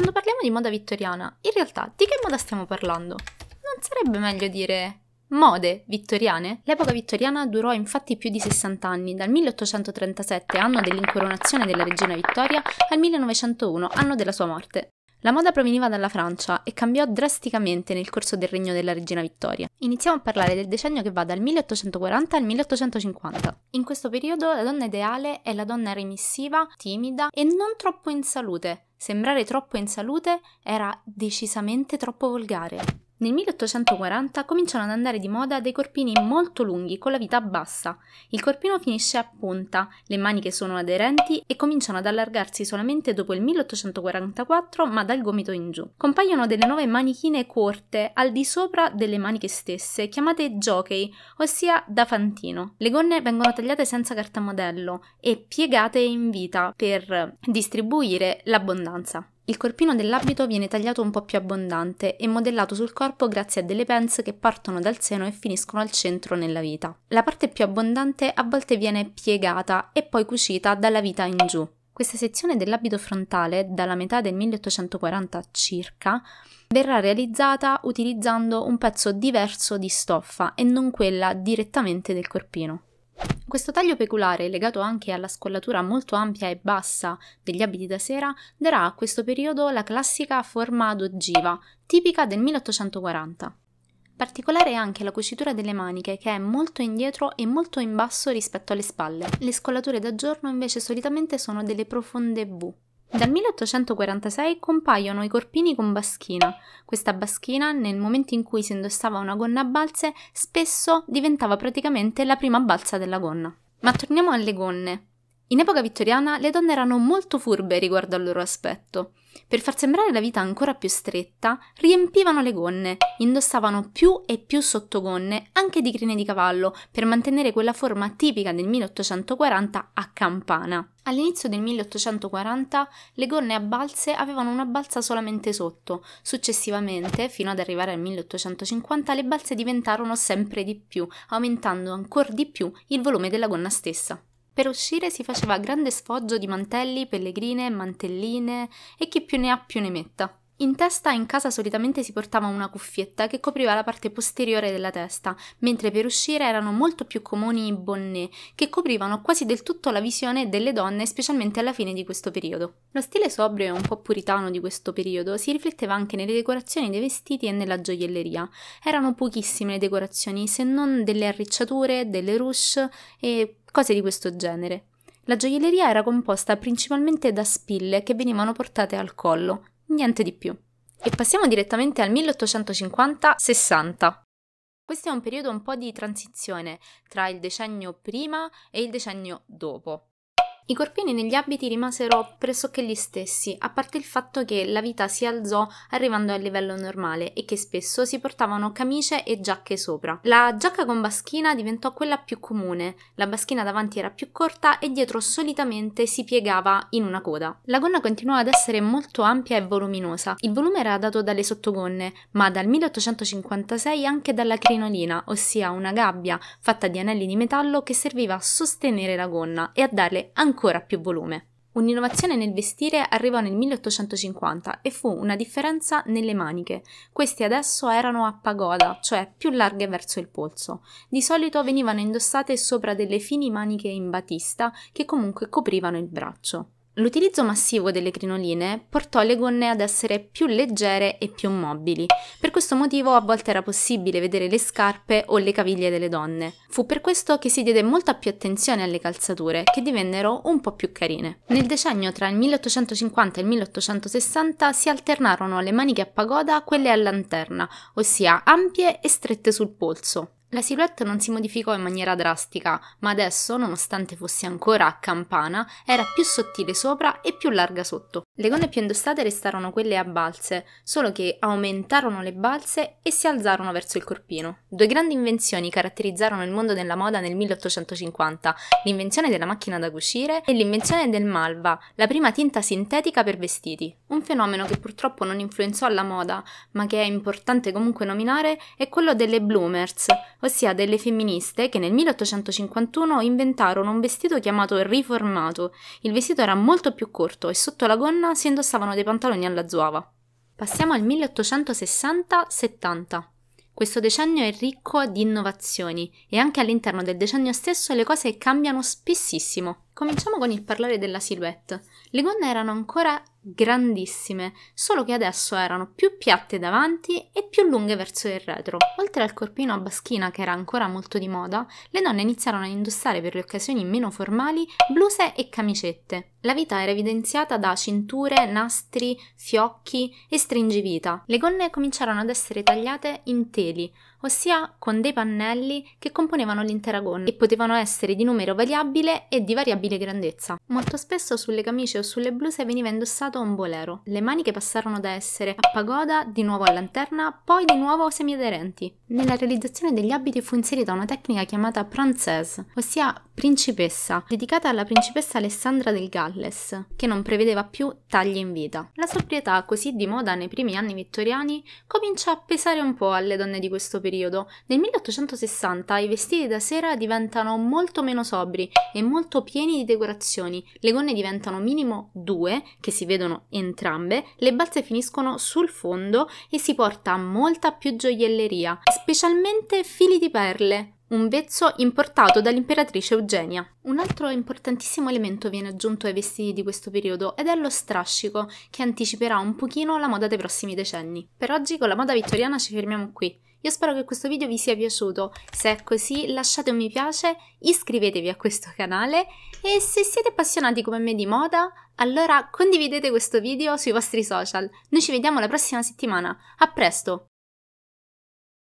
quando parliamo di moda vittoriana, in realtà di che moda stiamo parlando? Non sarebbe meglio dire Mode vittoriane? L'epoca vittoriana durò infatti più di 60 anni, dal 1837, anno dell'incoronazione della regina Vittoria, al 1901, anno della sua morte. La moda proveniva dalla Francia e cambiò drasticamente nel corso del regno della regina Vittoria. Iniziamo a parlare del decennio che va dal 1840 al 1850. In questo periodo la donna ideale è la donna remissiva, timida e non troppo in salute, Sembrare troppo in salute era decisamente troppo volgare. Nel 1840 cominciano ad andare di moda dei corpini molto lunghi con la vita bassa. Il corpino finisce a punta, le maniche sono aderenti e cominciano ad allargarsi solamente dopo il 1844 ma dal gomito in giù. Compaiono delle nuove manichine corte al di sopra delle maniche stesse, chiamate jockey, ossia da fantino. Le gonne vengono tagliate senza cartamodello e piegate in vita per distribuire l'abbondanza. Il corpino dell'abito viene tagliato un po' più abbondante e modellato sul corpo grazie a delle pence che partono dal seno e finiscono al centro nella vita. La parte più abbondante a volte viene piegata e poi cucita dalla vita in giù. Questa sezione dell'abito frontale, dalla metà del 1840 circa, verrà realizzata utilizzando un pezzo diverso di stoffa e non quella direttamente del corpino. Questo taglio peculare, legato anche alla scollatura molto ampia e bassa degli abiti da sera, darà a questo periodo la classica forma ad ogiva, tipica del 1840. Particolare è anche la cucitura delle maniche, che è molto indietro e molto in basso rispetto alle spalle. Le scollature da giorno invece solitamente sono delle profonde V. Dal 1846 compaiono i corpini con baschina. Questa baschina, nel momento in cui si indossava una gonna a balze, spesso diventava praticamente la prima balza della gonna. Ma torniamo alle gonne. In epoca vittoriana le donne erano molto furbe riguardo al loro aspetto. Per far sembrare la vita ancora più stretta, riempivano le gonne, indossavano più e più sottogonne, anche di crine di cavallo, per mantenere quella forma tipica del 1840 a campana. All'inizio del 1840 le gonne a balze avevano una balza solamente sotto, successivamente, fino ad arrivare al 1850, le balze diventarono sempre di più, aumentando ancora di più il volume della gonna stessa. Per uscire si faceva grande sfoggio di mantelli, pellegrine, mantelline e chi più ne ha più ne metta. In testa in casa solitamente si portava una cuffietta che copriva la parte posteriore della testa, mentre per uscire erano molto più comuni i bonnet, che coprivano quasi del tutto la visione delle donne, specialmente alla fine di questo periodo. Lo stile sobrio e un po' puritano di questo periodo si rifletteva anche nelle decorazioni dei vestiti e nella gioielleria. Erano pochissime le decorazioni, se non delle arricciature, delle ruche e cose di questo genere. La gioielleria era composta principalmente da spille che venivano portate al collo, niente di più. E passiamo direttamente al 1850-60. Questo è un periodo un po' di transizione tra il decennio prima e il decennio dopo. I corpini negli abiti rimasero pressoché gli stessi, a parte il fatto che la vita si alzò arrivando al livello normale e che spesso si portavano camicie e giacche sopra. La giacca con baschina diventò quella più comune, la baschina davanti era più corta e dietro solitamente si piegava in una coda. La gonna continuò ad essere molto ampia e voluminosa, il volume era dato dalle sottogonne, ma dal 1856 anche dalla crinolina, ossia una gabbia fatta di anelli di metallo che serviva a sostenere la gonna e a darle ancora ancora più volume. Un'innovazione nel vestire arrivò nel 1850 e fu una differenza nelle maniche. Queste adesso erano a pagoda, cioè più larghe verso il polso. Di solito venivano indossate sopra delle fini maniche in batista che comunque coprivano il braccio. L'utilizzo massivo delle crinoline portò le gonne ad essere più leggere e più mobili. Per questo motivo a volte era possibile vedere le scarpe o le caviglie delle donne. Fu per questo che si diede molta più attenzione alle calzature, che divennero un po' più carine. Nel decennio tra il 1850 e il 1860 si alternarono le maniche a pagoda a quelle a lanterna, ossia ampie e strette sul polso. La silhouette non si modificò in maniera drastica, ma adesso, nonostante fosse ancora a campana, era più sottile sopra e più larga sotto. Le gonne più indossate restarono quelle a balze, solo che aumentarono le balze e si alzarono verso il corpino. Due grandi invenzioni caratterizzarono il mondo della moda nel 1850, l'invenzione della macchina da cucire e l'invenzione del malva, la prima tinta sintetica per vestiti. Un fenomeno che purtroppo non influenzò la moda, ma che è importante comunque nominare, è quello delle bloomers, ossia delle femministe che nel 1851 inventarono un vestito chiamato riformato. Il vestito era molto più corto e sotto la gonna si indossavano dei pantaloni alla zuava. Passiamo al 1860-70. Questo decennio è ricco di innovazioni e anche all'interno del decennio stesso le cose cambiano spessissimo. Cominciamo con il parlare della silhouette. Le gonne erano ancora grandissime, solo che adesso erano più piatte davanti e più lunghe verso il retro. Oltre al corpino a baschina che era ancora molto di moda, le donne iniziarono ad indossare per le occasioni meno formali bluse e camicette. La vita era evidenziata da cinture, nastri, fiocchi e stringivita. Le gonne cominciarono ad essere tagliate in teli, ossia con dei pannelli che componevano l'intera gonna e potevano essere di numero variabile e di variabile grandezza. Molto spesso sulle camicie o sulle bluse veniva indossato diventato un bolero. Le maniche passarono da essere a pagoda, di nuovo a lanterna, poi di nuovo semiaderenti. Nella realizzazione degli abiti fu inserita una tecnica chiamata princesse, ossia principessa, dedicata alla principessa Alessandra del Galles, che non prevedeva più tagli in vita. La sobrietà, così di moda nei primi anni vittoriani, comincia a pesare un po' alle donne di questo periodo. Nel 1860 i vestiti da sera diventano molto meno sobri e molto pieni di decorazioni. Le gonne diventano minimo due, che si vedono succedono entrambe, le balze finiscono sul fondo e si porta molta più gioielleria, specialmente fili di perle, un vezzo importato dall'imperatrice Eugenia. Un altro importantissimo elemento viene aggiunto ai vestiti di questo periodo ed è lo strascico, che anticiperà un pochino la moda dei prossimi decenni. Per oggi con la moda vittoriana ci fermiamo qui. Io spero che questo video vi sia piaciuto, se è così lasciate un mi piace, iscrivetevi a questo canale e se siete appassionati come me di moda, allora condividete questo video sui vostri social. Noi ci vediamo la prossima settimana, a presto!